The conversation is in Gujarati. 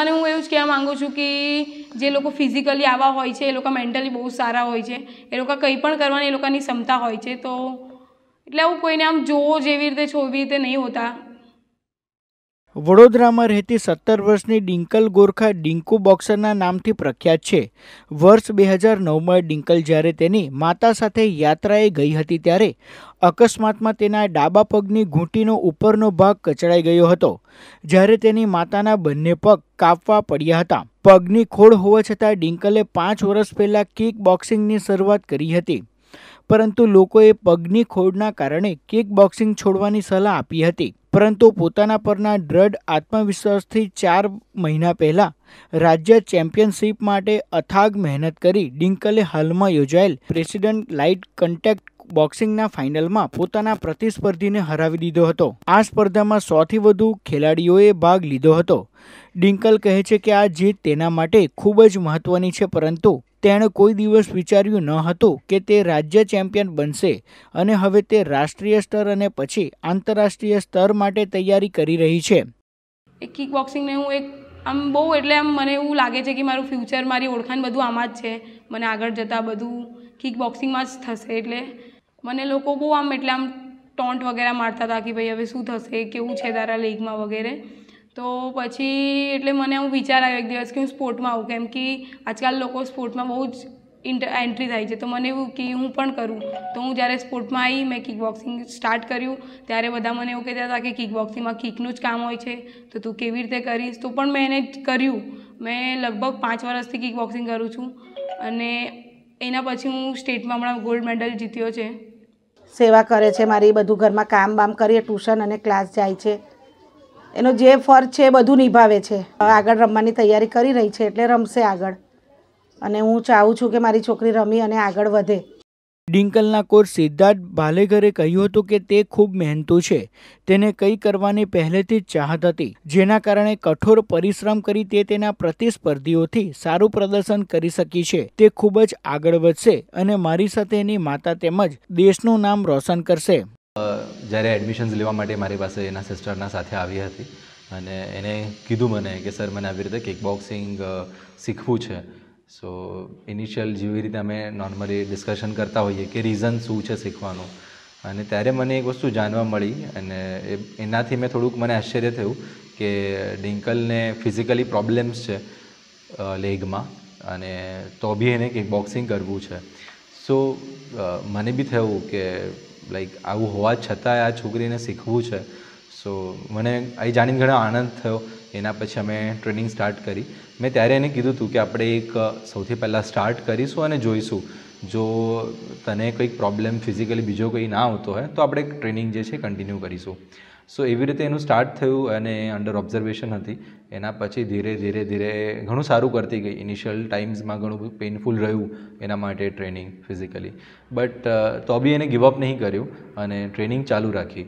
અને હું એવું જ કહેવા માગું છું કે જે લોકો ફિઝિકલી આવા હોય છે એ લોકો મેન્ટલી બહુ સારા હોય છે એ લોકો કંઈ પણ કરવાની એ લોકોની ક્ષમતા હોય છે તો એટલે આવું કોઈને આમ જોવો જેવી રીતે છોવી રીતે નહીં હોતા વડોદરામાં રહેતી સત્તર વર્ષની ડિંકલ ગોરખા ડિંકુ બોક્સરના નામથી પ્રખ્યાત છે વર્ષ બે હજાર નવમાં ડિંકલ જ્યારે તેની માતા સાથે યાત્રાએ ગઈ હતી ત્યારે અકસ્માતમાં તેના ડાબા પગની ઘૂંટીનો ઉપરનો ભાગ કચડાઈ ગયો હતો જ્યારે તેની માતાના બંને પગ કાપવા પડ્યા હતા પગની ખોડ હોવા છતાં ડિંકલે પાંચ વર્ષ પહેલાં કિક બોક્સિંગની શરૂઆત કરી હતી પરંતુ લોકોએ પગની ખોડના કારણે કિક બોક્સિંગ છોડવાની સલાહ આપી હતી પરંતુ પોતાના પરના દ્રઢ આત્મવિશ્વાસથી ચાર મહિના પહેલાં રાજ્ય ચેમ્પિયનશિપ માટે અથાગ મહેનત કરી ડિંકલે હાલમાં યોજાયેલ પ્રેસિડેન્ટ લાઇટ કન્ટેક્ટ બોક્સિંગના ફાઇનલમાં પોતાના પ્રતિસ્પર્ધીને હરાવી દીધો હતો આ સ્પર્ધામાં સોથી વધુ ખેલાડીઓએ ભાગ લીધો હતો ડિંકલ કહે છે કે આ જીત તેના માટે ખૂબ જ મહત્વની છે પરંતુ તેણે કોઈ દિવસ વિચાર્યું ન હતું કે તે રાજ્ય ચેમ્પિયન બનશે અને હવે તે રાષ્ટ્રીય સ્તર અને પછી આંતરરાષ્ટ્રીય સ્તર માટે તૈયારી કરી રહી છે કિક બોક્સિંગને હું એક આમ બહુ એટલે આમ મને એવું લાગે છે કે મારું ફ્યુચર મારી ઓળખાણ બધું આમાં જ છે મને આગળ જતાં બધું કિક બોક્સિંગમાં જ થશે એટલે મને લોકો બહુ આમ એટલે આમ ટોન્ટ વગેરે મારતા હતા કે ભાઈ હવે શું થશે કેવું છે તારા લેગમાં વગેરે તો પછી એટલે મને હું વિચાર આવ્યો એક દિવસ કે હું સ્પોર્ટમાં આવું કેમ કે આજકાલ લોકો સ્પોર્ટમાં બહુ જ એન્ટ્રી થાય છે તો મને એવું કે હું પણ કરું તો હું જ્યારે સ્પોર્ટમાં આવી મેં કિક બોક્સિંગ સ્ટાર્ટ કર્યું ત્યારે બધા મને એવું કહેતા હતા કે કિક બોક્સિંગમાં કિકનું જ કામ હોય છે તો તું કેવી રીતે કરીશ તો પણ મેં એને કર્યું મેં લગભગ પાંચ વર્ષથી કિક બોક્સિંગ કરું છું અને એના પછી હું સ્ટેટમાં હમણાં ગોલ્ડ મેડલ જીત્યો છે સેવા કરે છે મારી બધું ઘરમાં કામ બામ કરીએ ટ્યુશન અને ક્લાસ જાય છે એનો જે ફર્જ છે એ બધું નિભાવે છે આગળ રમવાની તૈયારી કરી રહી છે એટલે રમશે આગળ અને હું ચાહું છું કે મારી છોકરી રમી અને આગળ વધે ડિંકલના કોચ સિદ્ધાર્થ ભાલેઘરે કહ્યું હતું કે તે ખૂબ મહેનતુ છે તેને કંઈ કરવાની પહેલેથી જ ચાહત હતી જેના કારણે કઠોર પરિશ્રમ કરી તે તેના પ્રતિસ્પર્ધીઓથી સારું પ્રદર્શન કરી શકી છે તે ખૂબ જ આગળ વધશે અને મારી સાથે એની માતા તેમજ દેશનું નામ રોશન કરશે જ્યારે એડમિશન્સ લેવા માટે મારી પાસે એના સિસ્ટરના સાથે આવી હતી અને એને કીધું મને કે સર મને આવી રીતે કિક બોક્સિંગ શીખવું છે સો ઇનિશિયલ જેવી રીતે અમે નોર્મલી ડિસ્કશન કરતા હોઈએ કે રીઝન શું છે શીખવાનું અને ત્યારે મને એક વસ્તુ જાણવા મળી અને એનાથી મેં થોડુંક મને આશ્ચર્ય થયું કે ડિંકલને ફિઝિકલી પ્રોબ્લેમ્સ છે લેગમાં અને તો બી એને કિક બોક્સિંગ કરવું છે સો મને બી થયું કે લાઈક આવું હોવા છતાંય આ છોકરીને શીખવું છે સો મને એ જાણીને ઘણો આનંદ થયો એના પછી અમે ટ્રેનિંગ સ્ટાર્ટ કરી મેં ત્યારે એને કીધું હતું કે આપણે એક સૌથી પહેલાં સ્ટાર્ટ કરીશું અને જોઈશું જો તને કંઈક પ્રોબ્લેમ ફિઝિકલી બીજો કંઈ ના આવતો હોય તો આપણે ટ્રેનિંગ જે છે કન્ટિન્યુ કરીશું સો એવી રીતે એનું સ્ટાર્ટ થયું અને અંડર ઓબ્ઝર્વેશન હતી એના પછી ધીરે ધીરે ધીરે ઘણું સારું કરતી ગઈ ઇનિશિયલ ટાઈમ્સમાં ઘણું પેઇનફુલ રહ્યું એના માટે ટ્રેનિંગ ફિઝિકલી બટ તો બી એને ગિવઅપ નહીં કર્યું અને ટ્રેનિંગ ચાલુ રાખી